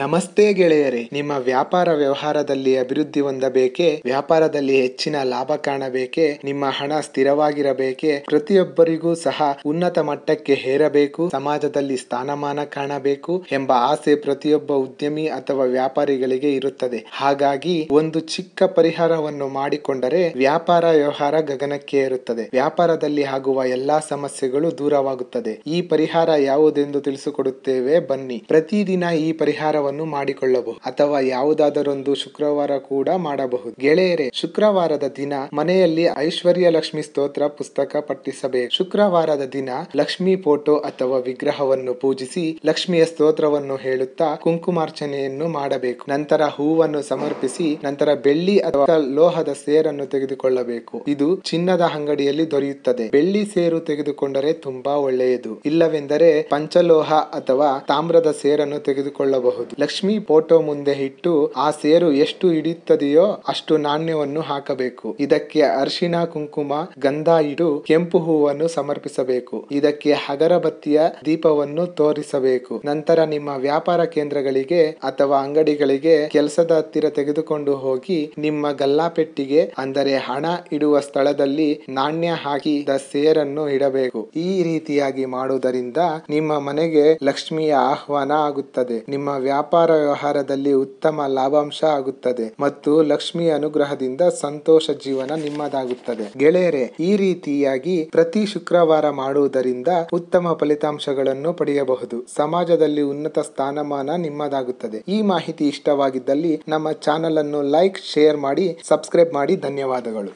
ನಮಸ್ತೆ ಗೆಳೆಯರೇ ನಿಮ್ಮ ವ್ಯಾಪಾರ ವ್ಯವಹಾರದಲ್ಲಿ ಅಭಿವೃದ್ಧಿ ಹೊಂದಬೇಕೆ ವ್ಯಾಪಾರದಲ್ಲಿ ಹೆಚ್ಚಿನ ಲಾಭ ಕಾಣಬೇಕೆ ನಿಮ್ಮ ಹಣ ಸ್ಥಿರವಾಗಿರಬೇಕೆ ಪ್ರತಿಯೊಬ್ಬರಿಗೂ ಸಹ ಉನ್ನತ ಮಟ್ಟಕ್ಕೆ ಹೇರಬೇಕು ಸಮಾಜದಲ್ಲಿ ಸ್ಥಾನಮಾನ ಕಾಣಬೇಕು ಎಂಬ ಆಸೆ ಪ್ರತಿಯೊಬ್ಬ ಉದ್ಯಮಿ ಅಥವಾ ವ್ಯಾಪಾರಿಗಳಿಗೆ ಇರುತ್ತದೆ ಹಾಗಾಗಿ ಒಂದು ಚಿಕ್ಕ ಪರಿಹಾರವನ್ನು ಮಾಡಿಕೊಂಡರೆ ವ್ಯಾಪಾರ ವ್ಯವಹಾರ ಗಗನಕ್ಕೆ ಇರುತ್ತದೆ ವ್ಯಾಪಾರದಲ್ಲಿ ಆಗುವ ಎಲ್ಲಾ ಸಮಸ್ಯೆಗಳು ದೂರವಾಗುತ್ತದೆ ಈ ಪರಿಹಾರ ಯಾವುದೆಂದು ತಿಳಿಸಿಕೊಡುತ್ತೇವೆ ಬನ್ನಿ ಪ್ರತಿದಿನ ಈ ಪರಿಹಾರ ಮಾಡಿಕೊಳ್ಳಬಹುದು ಅಥವಾ ಯಾವುದಾದರೊಂದು ಶುಕ್ರವಾರ ಕೂಡ ಮಾಡಬಹುದು ಗೆಳೆಯರೇ ಶುಕ್ರವಾರದ ದಿನ ಮನೆಯಲ್ಲಿ ಐಶ್ವರ್ಯ ಲಕ್ಷ್ಮಿ ಸ್ತೋತ್ರ ಪುಸ್ತಕ ಪಠಿಸಬೇಕು ಶುಕ್ರವಾರದ ದಿನ ಲಕ್ಷ್ಮಿ ಫೋಟೋ ಅಥವಾ ವಿಗ್ರಹವನ್ನು ಪೂಜಿಸಿ ಲಕ್ಷ್ಮಿಯ ಸ್ತೋತ್ರವನ್ನು ಹೇಳುತ್ತಾ ಕುಂಕುಮಾರ್ಚನೆಯನ್ನು ಮಾಡಬೇಕು ನಂತರ ಹೂವನ್ನು ಸಮರ್ಪಿಸಿ ನಂತರ ಬೆಳ್ಳಿ ಅಥವಾ ಲೋಹದ ಸೇರನ್ನು ತೆಗೆದುಕೊಳ್ಳಬೇಕು ಇದು ಚಿನ್ನದ ಅಂಗಡಿಯಲ್ಲಿ ದೊರೆಯುತ್ತದೆ ಬೆಳ್ಳಿ ಸೇರು ತೆಗೆದುಕೊಂಡರೆ ತುಂಬಾ ಒಳ್ಳೆಯದು ಇಲ್ಲವೆಂದರೆ ಪಂಚಲೋಹ ಅಥವಾ ತಾಮ್ರದ ಸೇರನ್ನು ತೆಗೆದುಕೊಳ್ಳಬಹುದು ಲಕ್ಷ್ಮಿ ಫೋಟೋ ಮುಂದೆ ಇಟ್ಟು ಆ ಸೇರು ಎಷ್ಟು ಹಿಡಿಯುತ್ತದೆಯೋ ಅಷ್ಟು ನಾಣ್ಯವನ್ನು ಹಾಕಬೇಕು ಇದಕ್ಕೆ ಅರ್ಶಿಣ ಕುಂಕುಮ ಗಂಧ ಇಡು ಕೆಂಪು ಹೂವನ್ನು ಸಮರ್ಪಿಸಬೇಕು ಇದಕ್ಕೆ ಅಗರಬತ್ತಿಯ ದೀಪವನ್ನು ತೋರಿಸಬೇಕು ನಂತರ ನಿಮ್ಮ ವ್ಯಾಪಾರ ಕೇಂದ್ರಗಳಿಗೆ ಅಥವಾ ಅಂಗಡಿಗಳಿಗೆ ಕೆಲಸದ ಹತ್ತಿರ ತೆಗೆದುಕೊಂಡು ಹೋಗಿ ನಿಮ್ಮ ಗಲ್ಲಾಪೆಟ್ಟಿಗೆ ಅಂದರೆ ಹಣ ಇಡುವ ಸ್ಥಳದಲ್ಲಿ ನಾಣ್ಯ ಹಾಕಿದ ಸೇರನ್ನು ಇಡಬೇಕು ಈ ರೀತಿಯಾಗಿ ಮಾಡುವುದರಿಂದ ನಿಮ್ಮ ಮನೆಗೆ ಲಕ್ಷ್ಮಿಯ ಆಹ್ವಾನ ಆಗುತ್ತದೆ ನಿಮ್ಮ ವ್ಯಾಪಾರ ವ್ಯಾಪಾರ ವ್ಯವಹಾರದಲ್ಲಿ ಉತ್ತಮ ಲಾಭಾಂಶ ಆಗುತ್ತದೆ ಮತ್ತು ಲಕ್ಷ್ಮಿ ಅನುಗ್ರಹದಿಂದ ಸಂತೋಷ ಜೀವನ ನಿಮ್ಮದಾಗುತ್ತದೆ ಗೆಳೆಯರೆ ಈ ರೀತಿಯಾಗಿ ಪ್ರತಿ ಶುಕ್ರವಾರ ಮಾಡುವುದರಿಂದ ಉತ್ತಮ ಫಲಿತಾಂಶಗಳನ್ನು ಪಡೆಯಬಹುದು ಸಮಾಜದಲ್ಲಿ ಉನ್ನತ ಸ್ಥಾನಮಾನ ನಿಮ್ಮದಾಗುತ್ತದೆ ಈ ಮಾಹಿತಿ ಇಷ್ಟವಾಗಿದ್ದಲ್ಲಿ ನಮ್ಮ ಚಾನೆಲ್ ಅನ್ನು ಲೈಕ್ ಶೇರ್ ಮಾಡಿ ಸಬ್ಸ್ಕ್ರೈಬ್ ಮಾಡಿ ಧನ್ಯವಾದಗಳು